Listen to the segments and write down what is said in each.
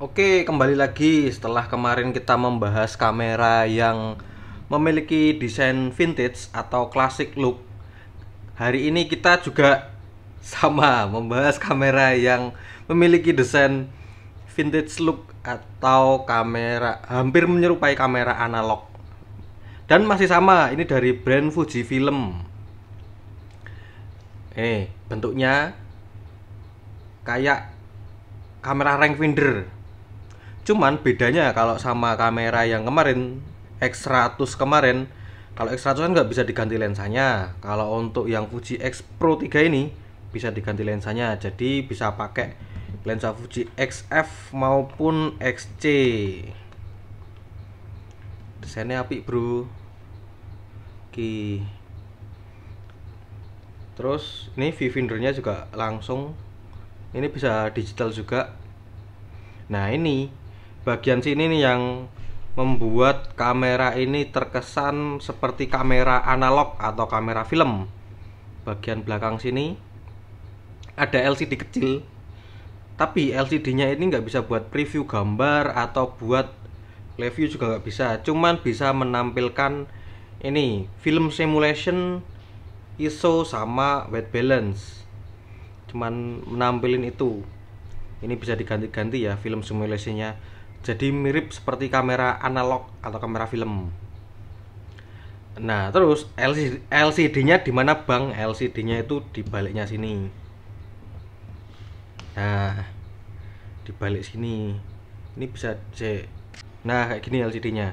Oke, kembali lagi setelah kemarin kita membahas kamera yang memiliki desain vintage atau classic look. Hari ini kita juga sama membahas kamera yang memiliki desain vintage look atau kamera hampir menyerupai kamera analog. Dan masih sama, ini dari brand Fujifilm. Film. Eh, bentuknya kayak kamera rangefinder Cuman bedanya kalau sama kamera yang kemarin X100 kemarin, kalau X100 kan nggak bisa diganti lensanya. Kalau untuk yang Fuji X Pro 3 ini bisa diganti lensanya. Jadi bisa pakai lensa Fuji XF maupun XC. Desainnya api Bro. oke Terus ini viewfinder-nya juga langsung. Ini bisa digital juga. Nah, ini bagian sini nih yang membuat kamera ini terkesan seperti kamera analog atau kamera film bagian belakang sini ada LCD kecil tapi LCD-nya ini nggak bisa buat preview gambar atau buat review juga nggak bisa cuman bisa menampilkan ini film simulation ISO sama white balance cuman menampilin itu ini bisa diganti-ganti ya film simulasinya jadi mirip seperti kamera analog atau kamera film nah terus LCD, nya di mana bang LCD nya itu di baliknya sini nah di balik sini ini bisa C nah kayak gini LCD nya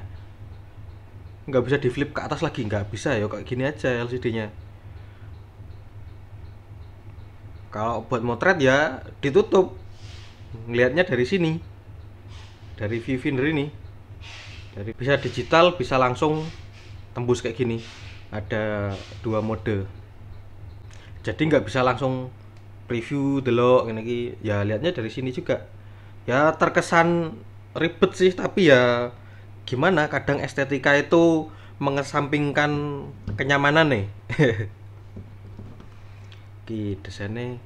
nggak bisa di flip ke atas lagi nggak bisa ya kayak gini aja LCD nya kalau buat motret ya ditutup ngelihatnya dari sini dari Vivinder ini dari bisa digital bisa langsung tembus kayak gini ada dua mode jadi nggak bisa langsung review delok ini ya lihatnya dari sini juga ya terkesan ribet sih tapi ya gimana kadang estetika itu mengesampingkan kenyamanan nih ki desainnya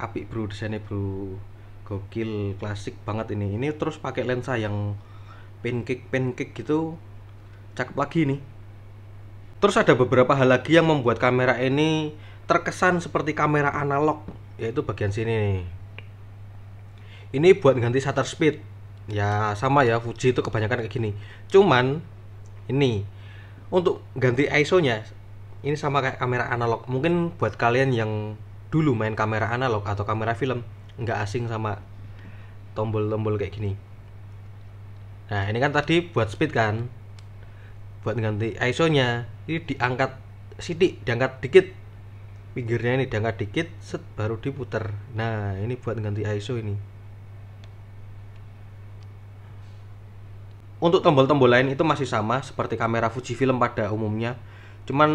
api bro desainnya bro gokil klasik banget ini ini terus pakai lensa yang pancake pancake gitu cakep lagi nih terus ada beberapa hal lagi yang membuat kamera ini terkesan seperti kamera analog yaitu bagian sini nih ini buat ganti shutter speed ya sama ya Fuji itu kebanyakan kayak gini cuman ini untuk ganti ISO nya ini sama kayak kamera analog mungkin buat kalian yang dulu main kamera analog atau kamera film nggak asing sama tombol-tombol kayak gini nah ini kan tadi buat speed kan buat ganti ISO nya ini diangkat sidik diangkat dikit pinggirnya ini diangkat dikit set baru diputar. nah ini buat ganti ISO ini untuk tombol-tombol lain itu masih sama seperti kamera Fujifilm pada umumnya cuman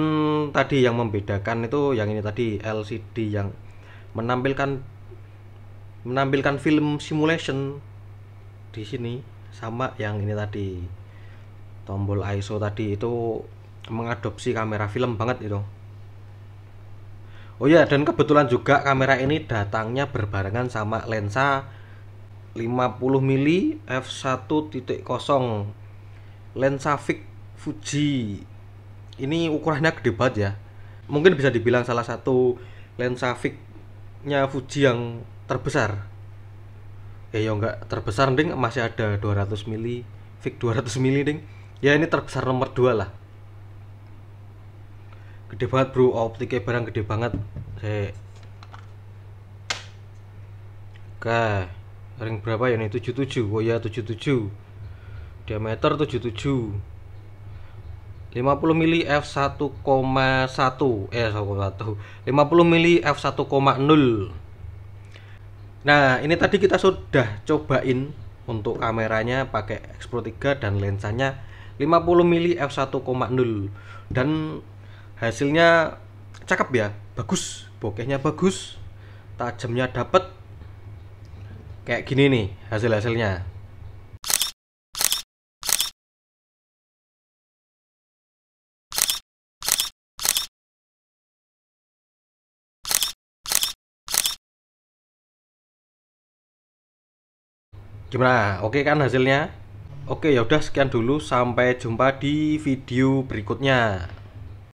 tadi yang membedakan itu yang ini tadi LCD yang menampilkan menampilkan film simulation di sini sama yang ini tadi tombol ISO tadi itu mengadopsi kamera film banget itu Oh ya dan kebetulan juga kamera ini datangnya berbarengan sama lensa 50 mili f1.0 lensa fix Fuji ini ukurannya gede banget ya mungkin bisa dibilang salah satu lensa fixnya Fuji yang terbesar ya ya enggak terbesar ding masih ada 200 mili fix 200 mili ding ya ini terbesar nomor 2 lah gede banget bro optiknya barang gede banget saya oke ring berapa ya ini 77 oh ya 77 diameter 77 50 mili f 1,1 eh 1,1 50 mili f 1,0 Nah, ini tadi kita sudah cobain untuk kameranya pakai X-Pro 3 dan lensanya 50 mili f1.0 dan hasilnya cakep ya, bagus, bokehnya bagus, tajamnya dapet. Kayak gini nih hasil-hasilnya. Gimana? Oke kan hasilnya? Oke, yaudah sekian dulu sampai jumpa di video berikutnya.